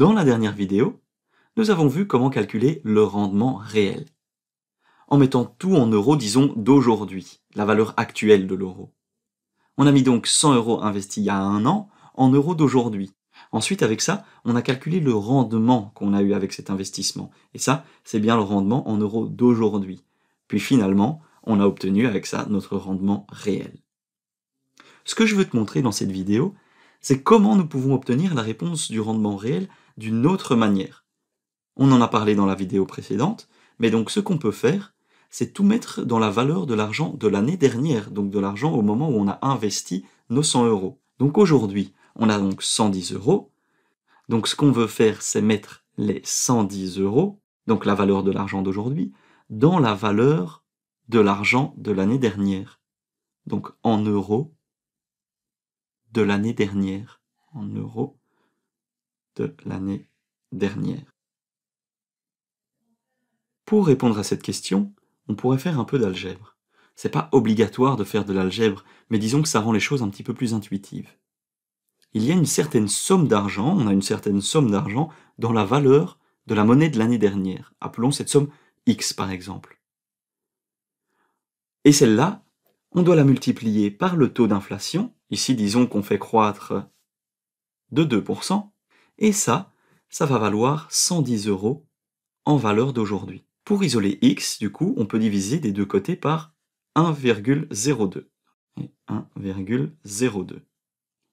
Dans la dernière vidéo, nous avons vu comment calculer le rendement réel. En mettant tout en euros, disons, d'aujourd'hui, la valeur actuelle de l'euro. On a mis donc 100 euros investis il y a un an en euros d'aujourd'hui. Ensuite, avec ça, on a calculé le rendement qu'on a eu avec cet investissement. Et ça, c'est bien le rendement en euros d'aujourd'hui. Puis finalement, on a obtenu avec ça notre rendement réel. Ce que je veux te montrer dans cette vidéo, c'est comment nous pouvons obtenir la réponse du rendement réel d'une autre manière. On en a parlé dans la vidéo précédente, mais donc ce qu'on peut faire, c'est tout mettre dans la valeur de l'argent de l'année dernière, donc de l'argent au moment où on a investi nos 100 euros. Donc aujourd'hui, on a donc 110 euros. Donc ce qu'on veut faire, c'est mettre les 110 euros, donc la valeur de l'argent d'aujourd'hui, dans la valeur de l'argent de l'année dernière. Donc en euros de l'année dernière, en euros de l'année dernière. Pour répondre à cette question, on pourrait faire un peu d'algèbre. C'est pas obligatoire de faire de l'algèbre, mais disons que ça rend les choses un petit peu plus intuitives. Il y a une certaine somme d'argent, on a une certaine somme d'argent dans la valeur de la monnaie de l'année dernière. Appelons cette somme X par exemple. Et celle-là, on doit la multiplier par le taux d'inflation, Ici, disons qu'on fait croître de 2%, et ça, ça va valoir 110 euros en valeur d'aujourd'hui. Pour isoler x, du coup, on peut diviser des deux côtés par 1,02. 1,02.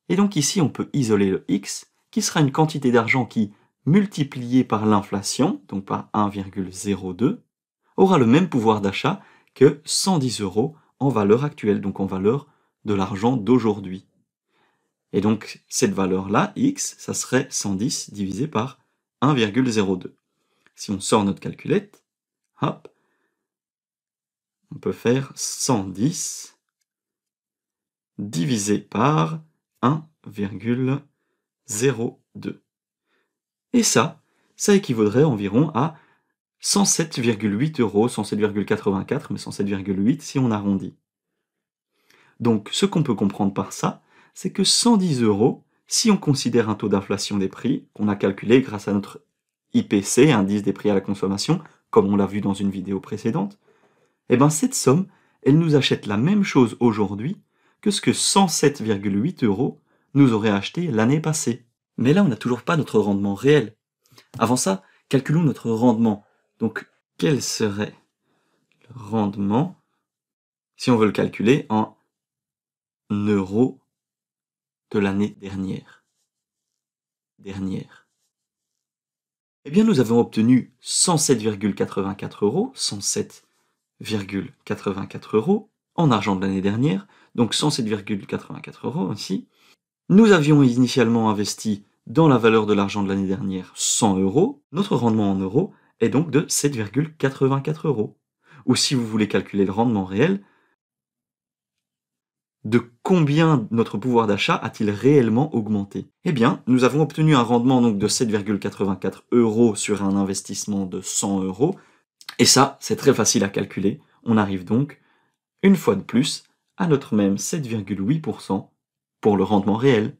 Et donc ici, on peut isoler le x, qui sera une quantité d'argent qui, multipliée par l'inflation, donc par 1,02, aura le même pouvoir d'achat que 110 euros en valeur actuelle, donc en valeur de l'argent d'aujourd'hui. Et donc cette valeur-là, x, ça serait 110 divisé par 1,02. Si on sort notre calculette, hop, on peut faire 110 divisé par 1,02. Et ça, ça équivaudrait environ à 107,8 euros, 107,84, mais 107,8 si on arrondit. Donc ce qu'on peut comprendre par ça, c'est que 110 euros, si on considère un taux d'inflation des prix, qu'on a calculé grâce à notre IPC, indice des prix à la consommation, comme on l'a vu dans une vidéo précédente, et eh bien cette somme, elle nous achète la même chose aujourd'hui que ce que 107,8 euros nous aurait acheté l'année passée. Mais là, on n'a toujours pas notre rendement réel. Avant ça, calculons notre rendement. Donc, quel serait le rendement si on veut le calculer en euros de l'année dernière. Dernière. Eh bien, nous avons obtenu 107,84 euros, 107,84 euros en argent de l'année dernière, donc 107,84 euros aussi. Nous avions initialement investi dans la valeur de l'argent de l'année dernière 100 euros. Notre rendement en euros est donc de 7,84 euros. Ou si vous voulez calculer le rendement réel, de combien notre pouvoir d'achat a-t-il réellement augmenté Eh bien, nous avons obtenu un rendement donc de 7,84 euros sur un investissement de 100 euros. Et ça, c'est très facile à calculer. On arrive donc, une fois de plus, à notre même 7,8% pour le rendement réel.